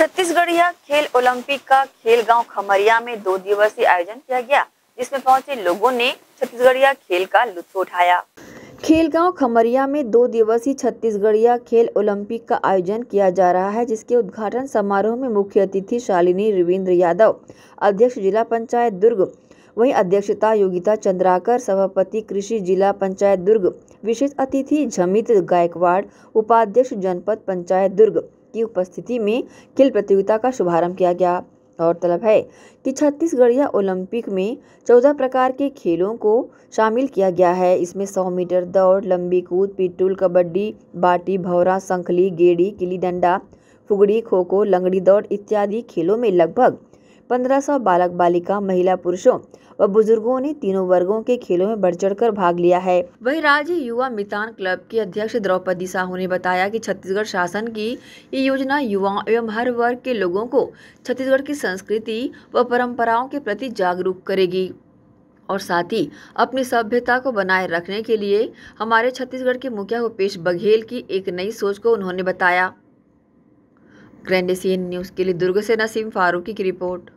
छत्तीसगढ़िया खेल ओलंपिक का खेल गांव खमरिया में दो दिवसीय आयोजन किया गया जिसमें पहुंचे लोगों ने छत्तीसगढ़िया खेल का लुत्फ उठाया खेल गांव खमरिया में दो दिवसीय छत्तीसगढ़िया खेल ओलंपिक का आयोजन किया जा रहा है जिसके उद्घाटन समारोह में मुख्य अतिथि शालिनी रविन्द्र यादव अध्यक्ष जिला पंचायत दुर्ग वहीं अध्यक्षता योगिता चंद्राकर सभापति कृषि जिला पंचायत दुर्ग विशेष अतिथि झमित गायकवाड़ उपाध्यक्ष जनपद पंचायत दुर्ग की उपस्थिति में खेल प्रतियोगिता का शुभारंभ किया गया गौरतलब है कि छत्तीसगढ़िया ओलंपिक में चौदह प्रकार के खेलों को शामिल किया गया है इसमें सौ मीटर दौड़ लंबी कूद पिटुल कबड्डी बाटी भौरा संखली गेड़ी गिली डंडा फुगड़ी खो खो लंगड़ी दौड़ इत्यादि खेलों में लगभग पंद्रह सौ बालक बालिका महिला पुरुषों व बुजुर्गों ने तीनों वर्गों के खेलों में बढ़ चढ़ भाग लिया है वही राज्य युवा मितान क्लब के अध्यक्ष द्रौपदी साहू ने बताया कि छत्तीसगढ़ शासन की ये योजना युवाओं एवं हर वर्ग के लोगों को छत्तीसगढ़ की संस्कृति व परम्पराओं के प्रति जागरूक करेगी और साथ ही अपनी सभ्यता को बनाए रखने के लिए हमारे छत्तीसगढ़ के मुखिया भूपेश बघेल की एक नई सोच को उन्होंने बताया ग्रैंड न्यूज़ के लिए दुर्ग से नसीम फारूकी की रिपोर्ट